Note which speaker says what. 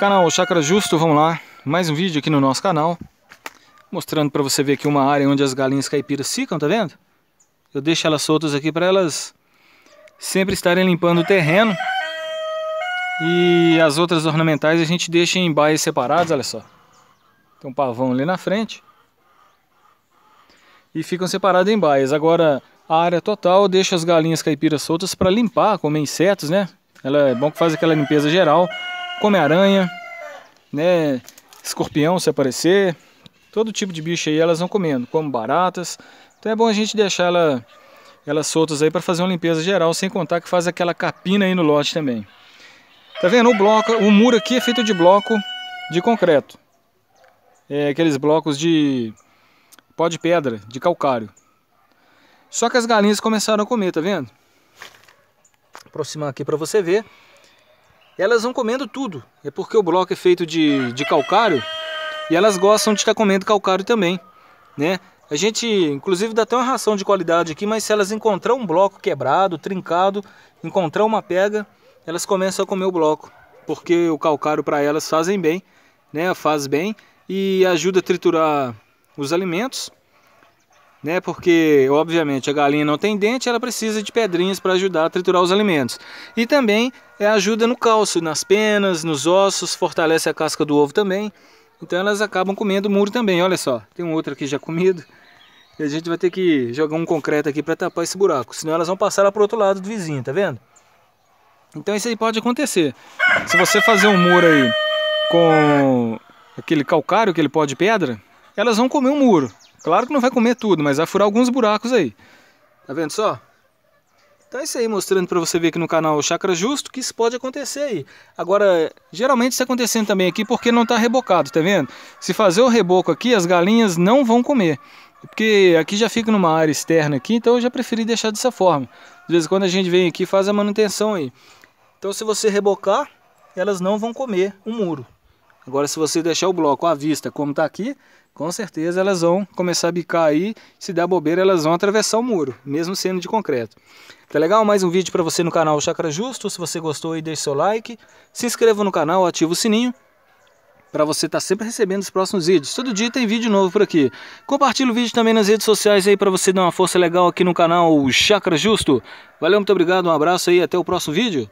Speaker 1: Canal Chakra Justo, vamos lá, mais um vídeo aqui no nosso canal Mostrando para você ver aqui uma área onde as galinhas caipiras ficam, tá vendo? Eu deixo elas soltas aqui para elas sempre estarem limpando o terreno E as outras ornamentais a gente deixa em baias separadas, olha só Tem um pavão ali na frente E ficam separadas em baias, agora a área total deixa as galinhas caipiras soltas para limpar, comer insetos, né? Ela é bom que faz aquela limpeza geral Come-aranha, né? Escorpião se aparecer. Todo tipo de bicho aí elas vão comendo, como baratas. Então é bom a gente deixar ela, elas soltas aí para fazer uma limpeza geral, sem contar que faz aquela capina aí no lote também. Tá vendo? O bloco, o muro aqui é feito de bloco de concreto. É aqueles blocos de pó de pedra, de calcário. Só que as galinhas começaram a comer, tá vendo? Vou aproximar aqui para você ver elas vão comendo tudo. É porque o bloco é feito de, de calcário e elas gostam de estar comendo calcário também, né? A gente, inclusive, dá até uma ração de qualidade aqui, mas se elas encontrar um bloco quebrado, trincado, encontrar uma pega, elas começam a comer o bloco, porque o calcário para elas fazem bem, né? Faz bem e ajuda a triturar os alimentos né? Porque, obviamente, a galinha não tem dente, ela precisa de pedrinhas para ajudar a triturar os alimentos. E também é ajuda no cálcio, nas penas, nos ossos, fortalece a casca do ovo também. Então elas acabam comendo o muro também, olha só. Tem um outro aqui já comido. E a gente vai ter que jogar um concreto aqui para tapar esse buraco, senão elas vão passar lá o outro lado do vizinho, tá vendo? Então isso aí pode acontecer. Se você fazer um muro aí com aquele calcário, aquele pó de pedra, elas vão comer o um muro. Claro que não vai comer tudo, mas vai furar alguns buracos aí. Tá vendo só? Então é isso aí, mostrando para você ver aqui no canal Chakra Justo que isso pode acontecer aí. Agora, geralmente está acontecendo também aqui porque não está rebocado, tá vendo? Se fazer o reboco aqui, as galinhas não vão comer. Porque aqui já fica numa área externa aqui, então eu já preferi deixar dessa forma. Às vezes quando a gente vem aqui e faz a manutenção aí. Então se você rebocar, elas não vão comer o um muro. Agora se você deixar o bloco à vista como está aqui, com certeza elas vão começar a bicar aí, se der bobeira elas vão atravessar o muro, mesmo sendo de concreto. Tá legal? Mais um vídeo para você no canal Chakra Justo, se você gostou aí deixe seu like, se inscreva no canal, ativa o sininho, para você estar tá sempre recebendo os próximos vídeos. Todo dia tem vídeo novo por aqui. Compartilhe o vídeo também nas redes sociais aí para você dar uma força legal aqui no canal Chakra Justo. Valeu, muito obrigado, um abraço aí, até o próximo vídeo.